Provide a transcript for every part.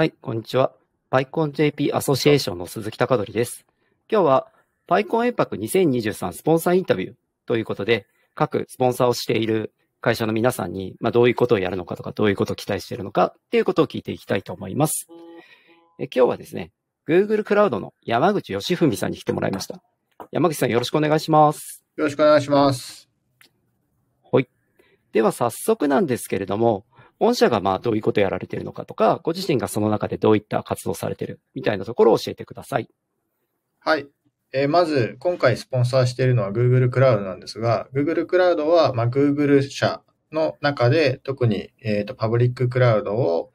はい、こんにちは。PyConJP アソシエーションの鈴木貴則です。今日は PyCon エンパク2023スポンサーインタビューということで、各スポンサーをしている会社の皆さんに、まあ、どういうことをやるのかとか、どういうことを期待しているのかっていうことを聞いていきたいと思います。え今日はですね、Google クラウドの山口義文さんに来てもらいました。山口さんよろしくお願いします。よろしくお願いします。はい。では早速なんですけれども、御社がまあどういうことをやられているのかとか、ご自身がその中でどういった活動されているみたいなところを教えてください。はい。えー、まず、今回スポンサーしているのは Google クラウドなんですが、Google クラウドは、まあ、Google 社の中で特に、えと、とパブリッククラウドを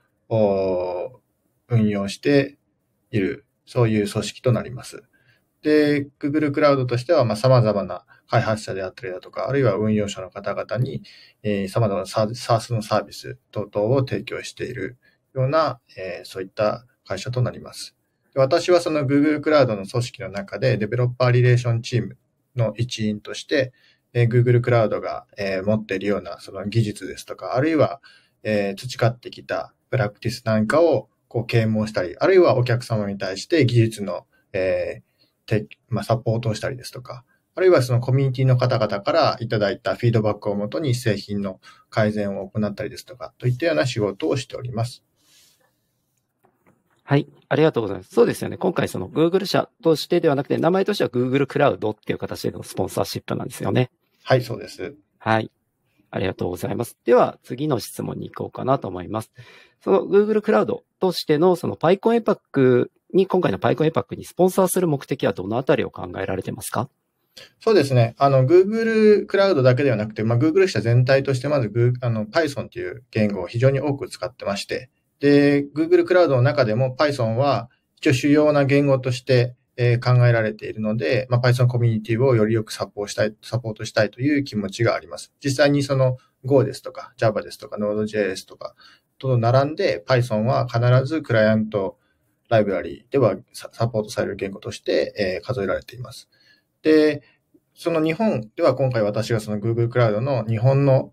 運用している、そういう組織となります。で、Google クラウドとしては、まあ、様々な開発者であったりだとか、あるいは運用者の方々に、えー、様々な SARS のサービス等々を提供しているような、えー、そういった会社となります。私はその Google クラウドの組織の中でデベロッパーリレーションチームの一員として、えー、Google クラウドが、えー、持っているようなその技術ですとか、あるいは、えー、培ってきたプラクティスなんかをこう啓蒙したり、あるいはお客様に対して技術の、えーてまあ、サポートをしたりですとか、あるいはそのコミュニティの方々からいただいたフィードバックをもとに製品の改善を行ったりですとか、といったような仕事をしております。はい。ありがとうございます。そうですよね。今回その Google 社としてではなくて、名前としては Google クラウドっていう形でのスポンサーシップなんですよね。はい、そうです。はい。ありがとうございます。では、次の質問に行こうかなと思います。その Google クラウドとしてのその PyCon エパックに、今回の PyCon エパックにスポンサーする目的はどのあたりを考えられてますかそうですね。あの、Google クラウドだけではなくて、まあ、Google 社全体として、まず、あの、Python という言語を非常に多く使ってまして、で、Google クラウドの中でも Python は一応主要な言語として、え考えられているので、まあ、Python コミュニティをよりよくサポーしたい、サポートしたいという気持ちがあります。実際にその Go ですとか Java ですとか Node.js とかと並んで Python は必ずクライアントライブラリではサポートされる言語として、え数えられています。で、その日本では今回私がその Google クラウドの日本の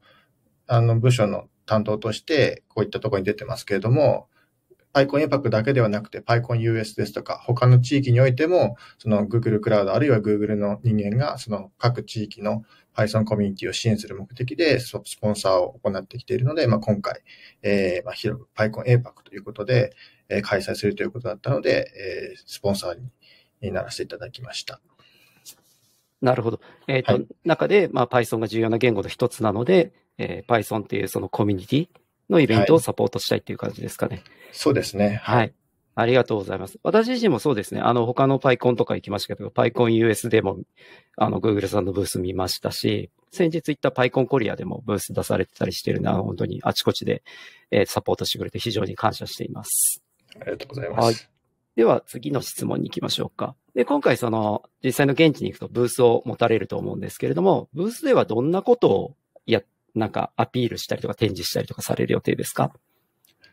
あの部署の担当としてこういったところに出てますけれども、PyCon イ p a クだけではなくて PyCon US ですとか他の地域においてもその Google クラウドあるいは Google の人間がその各地域の Python コミュニティを支援する目的でスポンサーを行ってきているので、まあ、今回、えーまあ、広く PyCon イ p a クということで、えー、開催するということだったので、えー、スポンサーにならせていただきました。なるほど。えっ、ー、と、はい、中で、まあ、Python が重要な言語の一つなので、えー、Python っていうそのコミュニティのイベントをサポートしたいっていう感じですかね。はい、そうですね。はい。ありがとうございます。私自身もそうですね。あの、他の PyCon とか行きましたけど、PyConUS でも、あの、Google さんのブース見ましたし、先日行った PyCon コリアでもブース出されてたりしてるな、本当にあちこちで、えー、サポートしてくれて非常に感謝しています。ありがとうございます。はい、では、次の質問に行きましょうか。で、今回その、実際の現地に行くとブースを持たれると思うんですけれども、ブースではどんなことをや、なんかアピールしたりとか展示したりとかされる予定ですか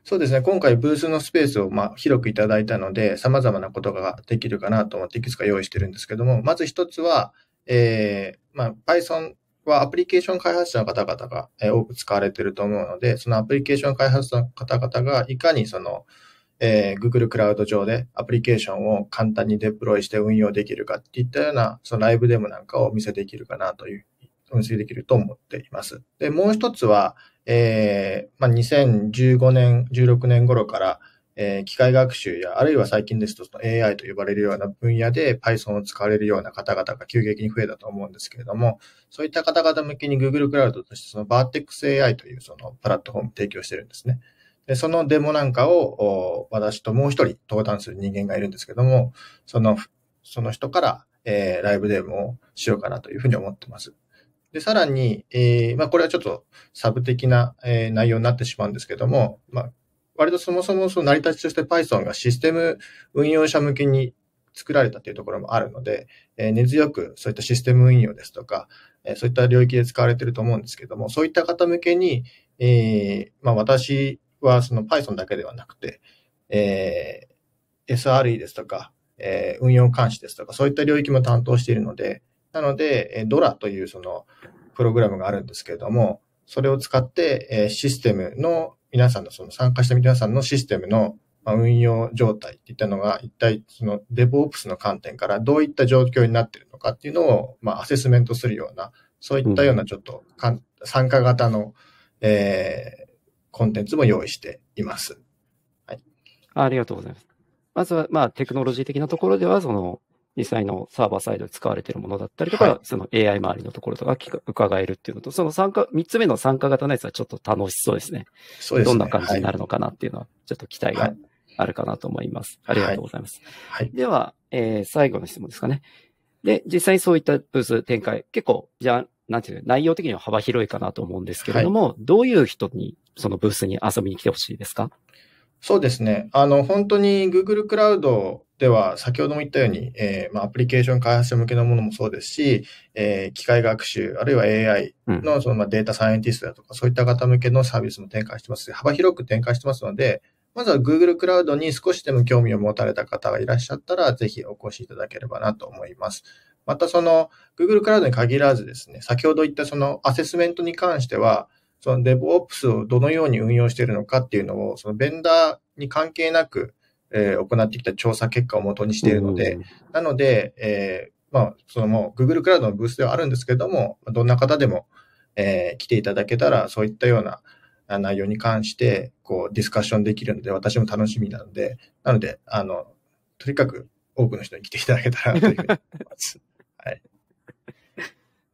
そうですね。今回ブースのスペースをま広くいただいたので、様々なことができるかなと思っていくつか用意してるんですけども、まず一つは、えー、まあ、Python はアプリケーション開発者の方々が多く使われてると思うので、そのアプリケーション開発者の方々がいかにその、えー、Google クラウド上でアプリケーションを簡単にデプロイして運用できるかっていったような、そのライブデモなんかをお見せできるかなという、お見せできると思っています。で、もう一つは、えー、まあ、2015年、16年頃から、えー、機械学習や、あるいは最近ですとその AI と呼ばれるような分野で Python を使われるような方々が急激に増えたと思うんですけれども、そういった方々向けに Google クラウドとしてその Vertex AI というそのプラットフォームを提供してるんですね。で、そのデモなんかを、私ともう一人登壇する人間がいるんですけども、その、その人から、えー、ライブデモをしようかなというふうに思ってます。で、さらに、えー、まあ、これはちょっとサブ的な、えー、内容になってしまうんですけども、まあ、割とそもそもその成り立ちとして Python がシステム運用者向けに作られたというところもあるので、えー、根強くそういったシステム運用ですとか、えー、そういった領域で使われていると思うんですけども、そういった方向けに、えー、まあ、私はその Python だけではなくて、えー、SRE ですとか、えー、運用監視ですとか、そういった領域も担当しているので、なので、えー、ドラというそのプログラムがあるんですけれども、それを使って、えー、システムの皆さんの、その参加した皆さんのシステムの運用状態っていったのが、一体その DevOps の観点からどういった状況になっているのかっていうのを、まあ、アセスメントするような、そういったようなちょっと、うん、参加型の、えー、コンテンツも用意しています。はい。ありがとうございます。まずは、まあ、テクノロジー的なところでは、その、実際のサーバーサイドで使われているものだったりとか、はい、その AI 周りのところとか伺えるっていうのと、その参加、3つ目の参加型のやつはちょっと楽しそうですね。そうですね。どんな感じになるのかなっていうのは、ちょっと期待があるかなと思います。はい、ありがとうございます。はい、では、えー、最後の質問ですかね。で、実際にそういったブース展開、結構、じゃなんていう、内容的には幅広いかなと思うんですけれども、はい、どういう人に、そのブースに遊びに来てほしいですかそうですね。あの、本当に Google クラウドでは、先ほども言ったように、えー、まあ、アプリケーション開発者向けのものもそうですし、えー、機械学習、あるいは AI の、その、まあ、データサイエンティストだとか、そういった方向けのサービスも展開してますし、幅広く展開してますので、まずは Google クラウドに少しでも興味を持たれた方がいらっしゃったら、ぜひお越しいただければなと思います。またその Google クラウドに限らずですね、先ほど言ったそのアセスメントに関しては、その DevOps をどのように運用しているのかっていうのを、そのベンダーに関係なく、えー、行ってきた調査結果をもとにしているので、なので、えー、まあ、そのもう Google クラウドのブースではあるんですけども、どんな方でも、えー、来ていただけたら、そういったような内容に関して、こう、ディスカッションできるので、私も楽しみなので、なので、あの、とにかく多くの人に来ていただけたらというふうに思います。はい。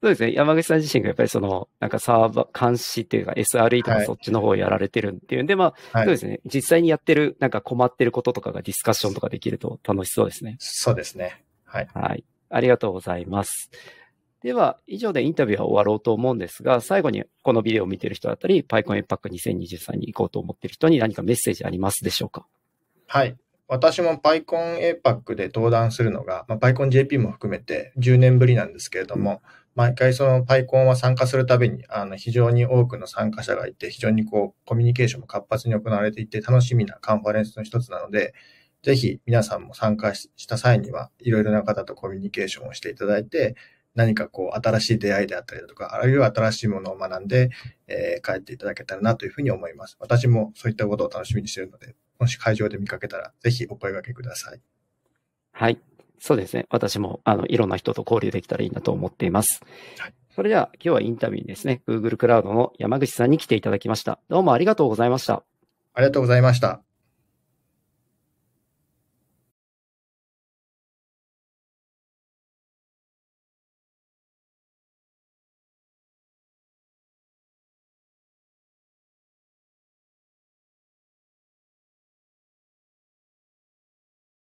そうですね。山口さん自身がやっぱりその、なんかサーバー、監視っていうか SRE とかそっちの方をやられてるっていうんで、はい、まあ、そうですね。実際にやってる、なんか困ってることとかがディスカッションとかできると楽しそうですね。そうですね。はい。はい。ありがとうございます。では、以上でインタビューは終わろうと思うんですが、最後にこのビデオを見てる人だったり、PyCon エ p パック2023に行こうと思ってる人に何かメッセージありますでしょうかはい。私も PyCon APAC で登壇するのが、まあ、PyConJP も含めて10年ぶりなんですけれども、毎回その PyCon は参加するたびに、あの、非常に多くの参加者がいて、非常にこう、コミュニケーションも活発に行われていて、楽しみなカンファレンスの一つなので、ぜひ皆さんも参加した際には、いろいろな方とコミュニケーションをしていただいて、何かこう、新しい出会いであったりだとか、あるいは新しいものを学んで、えー、帰っていただけたらなというふうに思います。私もそういったことを楽しみにしているので、もし会場で見かけたら、ぜひお声掛けください。はい。そうですね。私も、あの、いろんな人と交流できたらいいなと思っています。はい。それでは、今日はインタビューにですね、Google クラウドの山口さんに来ていただきました。どうもありがとうございました。ありがとうございました。